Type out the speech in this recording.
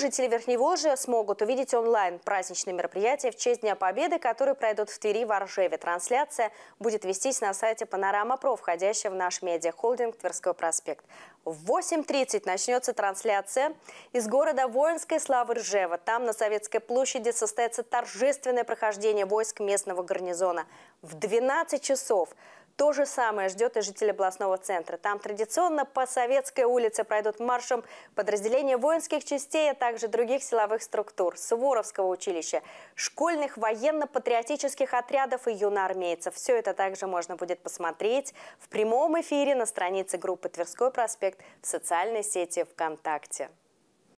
Жители Верхневолжья смогут увидеть онлайн праздничные мероприятия в честь Дня Победы, которые пройдут в Твери, в Варшеве. Трансляция будет вестись на сайте Панорама Про, входящая в наш медиахолдинг Тверской проспект. В 8.30 начнется трансляция из города воинской славы Ржева. Там на Советской площади состоится торжественное прохождение войск местного гарнизона. В 12 часов – то же самое ждет и жители областного центра. Там традиционно по Советской улице пройдут маршем подразделения воинских частей, а также других силовых структур, Суворовского училища, школьных военно-патриотических отрядов и юноармейцев. Все это также можно будет посмотреть в прямом эфире на странице группы «Тверской проспект» в социальной сети ВКонтакте.